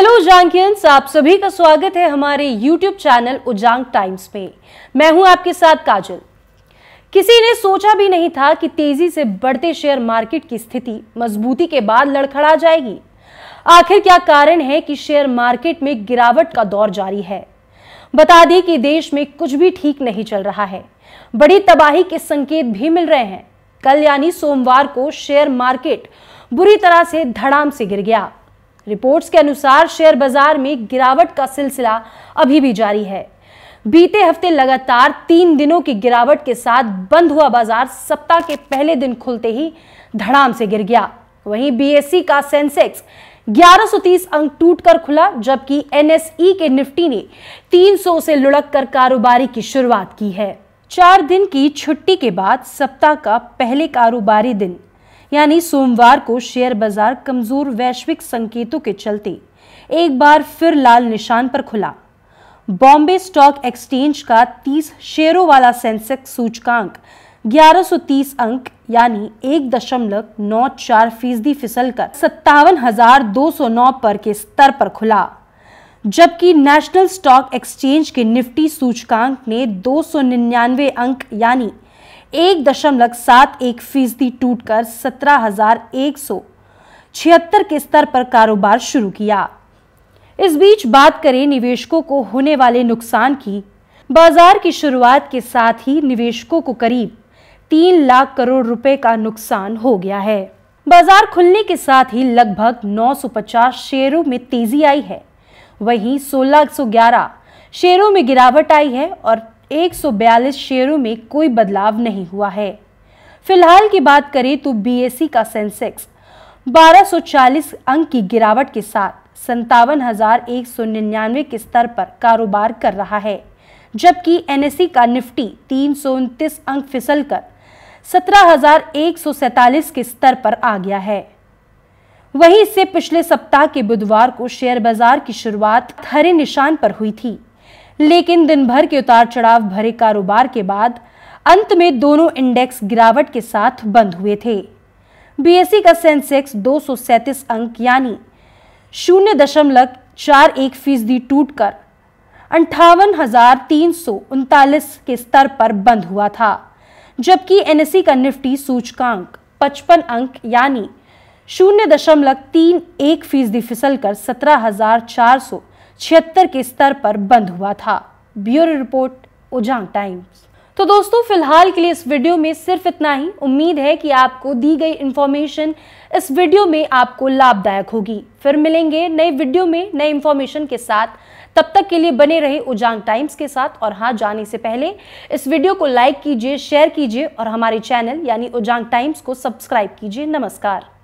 hello उजांकियंस आप सभी का स्वागत है हमारे यूट्यूब चैनल उजांग टाइम्स पे मैं हूं आपके साथ काजल किसी ने सोचा भी नहीं था कि तेजी से बढ़ते शेयर मार्केट की स्थिति मजबूती के बाद लड़खड़ा जाएगी आखिर क्या कारण है कि शेयर मार्केट में गिरावट का दौर जारी है बता दें कि देश में कुछ भी ठीक नहीं चल रहा है बड़ी तबाही के संकेत भी मिल रहे हैं कल यानी सोमवार को शेयर मार्केट बुरी तरह से धड़ाम से गिर गया रिपोर्ट्स के अनुसार शेयर बाजार में गिरावट का सिलसिला अभी भी जारी है बीते हफ्ते लगातार तीन दिनों की गिरावट के साथ बंद हुआ बाजार सप्ताह के पहले दिन खुलते ही धड़ाम से गिर गया वहीं बीएससी e का सेंसेक्स 1130 अंक टूटकर खुला जबकि एनएसई e के निफ्टी ने 300 से लुढ़क कर कारोबारी की शुरुआत की है चार दिन की छुट्टी के बाद सप्ताह का पहले कारोबारी दिन यानी सोमवार को शेयर बाजार कमजोर वैश्विक संकेतों के चलते एक बार फिर लाल निशान पर खुला बॉम्बे स्टॉक एक्सचेंज का 30 शेयरों वाला सेंसेक्स सूचकांक 1130 अंक यानी एक दशमलव नौ चार फीसदी फिसल कर सत्तावन हजार दो सौ नौ पर के स्तर पर खुला जबकि नेशनल स्टॉक एक्सचेंज के निफ्टी सूचकांक ने 299 अंक यानी एक दशमलव सात एक फीसदी टूट कर सत्रह हजार एक सौ छिहत्तर के स्तर पर कारोबार शुरू किया इस बीच बात करें निवेशकों को होने वाले नुकसान की बाजार की शुरुआत के साथ ही निवेशकों को करीब तीन लाख करोड़ रुपए का नुकसान हो गया है बाजार खुलने के साथ ही लगभग 950 शेयरों में तेजी आई है वहीं 1611 शेयरों में गिरावट आई है और 142 शेयरों में कोई बदलाव नहीं हुआ है फिलहाल की बात करें तो बी का सेंसेक्स 1240 अंक की गिरावट के साथ संतावन के स्तर पर कारोबार कर रहा है जबकि एनएससी का निफ्टी तीन अंक फिसलकर कर के स्तर पर आ गया है वहीं इससे पिछले सप्ताह के बुधवार को शेयर बाजार की शुरुआत हरे निशान पर हुई थी लेकिन दिन भर के उतार चढ़ाव भरे कारोबार के बाद अंत में दोनों इंडेक्स गिरावट के साथ बंद हुए थे बीएसई e का सेंसेक्स दो अंक यानी शून्य दशमलव चार एक फीसदी टूट कर अंठावन के स्तर पर बंद हुआ था जबकि एनएससी e का निफ्टी सूचकांक 55 अंक यानी शून्य दशमलव तीन एक फीसदी फिसल कर सत्रह हजार चार सौ छिहत्तर के स्तर पर बंद हुआ था ब्यूरो रिपोर्ट उजांग टाइम्स तो दोस्तों फिलहाल के लिए इस वीडियो में सिर्फ इतना ही उम्मीद है कि आपको दी गई इन्फॉर्मेशन इस वीडियो में आपको लाभदायक होगी फिर मिलेंगे नए वीडियो में नए इन्फॉर्मेशन के साथ तब तक के लिए बने रहे उजांग टाइम्स के साथ और हाँ जाने से पहले इस वीडियो को लाइक कीजिए शेयर कीजिए और हमारे चैनल यानी उजांग टाइम्स को सब्सक्राइब कीजिए नमस्कार